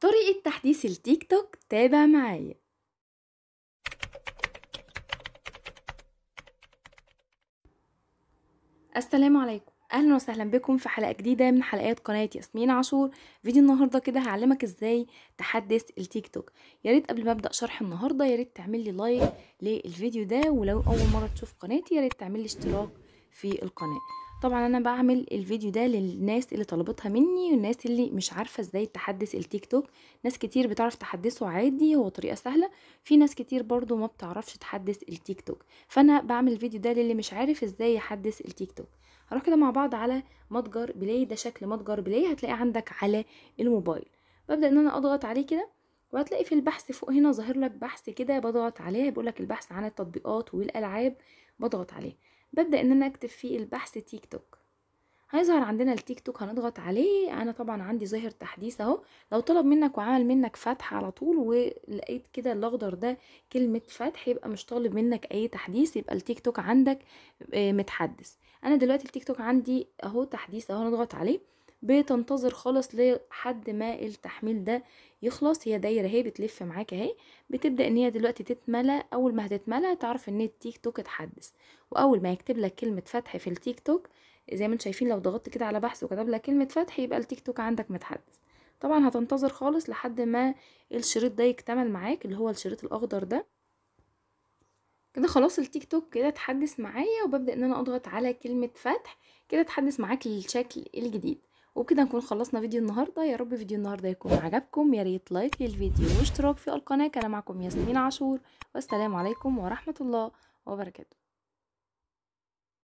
طريقة تحديث التيك توك تابع معايا السلام عليكم اهلا وسهلا بكم في حلقه جديده من حلقات قناه ياسمين عاشور فيديو النهارده كده هعلمك ازاي تحدث التيك توك ياريت قبل ما ابدا شرح النهارده ياريت تعمل لي لايك للفيديو ده ولو اول مره تشوف قناتي ياريت تعمل لي اشتراك في القناه طبعا انا بعمل الفيديو ده للناس اللي طلبتها مني والناس اللي مش عارفه ازاي تحدث التيك توك ناس كتير بتعرف تحدثه عادي هو طريقه سهله في ناس كتير برضو ما بتعرفش تحدث التيك توك فانا بعمل الفيديو ده للي مش عارف ازاي يحدث التيك توك هروح كده مع بعض على متجر بلاي ده شكل متجر بلاي هتلاقيه عندك على الموبايل ببدا ان انا اضغط عليه كده وهتلاقي في البحث فوق هنا ظاهر لك بحث كده بضغط عليه بيقول لك البحث عن التطبيقات والالعاب بضغط عليه ببدأ ان انا اكتب في البحث تيك توك هيظهر عندنا التيك توك هنضغط عليه انا طبعا عندي ظاهر تحديث اهو لو طلب منك وعمل منك فتح على طول ولقيت كده الاخضر ده كلمه فتح يبقى مش طالب منك اي تحديث يبقى التيك توك عندك آه، متحدث انا دلوقتي التيك توك عندي اهو تحديث اهو هنضغط عليه بتنتظر خالص لحد ما التحميل ده يخلص هي دايره اهي بتلف معاك اهي بتبدا ان هي دلوقتي تتملى اول ما هتتملى تعرف ان التيك توك اتحدث واول ما يكتب لك كلمه فتح في التيك توك زي ما انتم شايفين لو ضغطت كده على بحث وكتب لك كلمه فتح يبقى التيك توك عندك متحدث طبعا هتنتظر خالص لحد ما الشريط ده يكتمل معاك اللي هو الشريط الاخضر ده كده خلاص التيك توك كده اتحدث معايا وببدا ان انا اضغط على كلمه فتح كده اتحدث معاك للشكل الجديد وبكده نكون خلصنا فيديو النهارده يا رب فيديو النهارده يكون عجبكم يا ريت لايك للفيديو واشتراك في القناه كان معكم ياسمين عاشور والسلام عليكم ورحمه الله وبركاته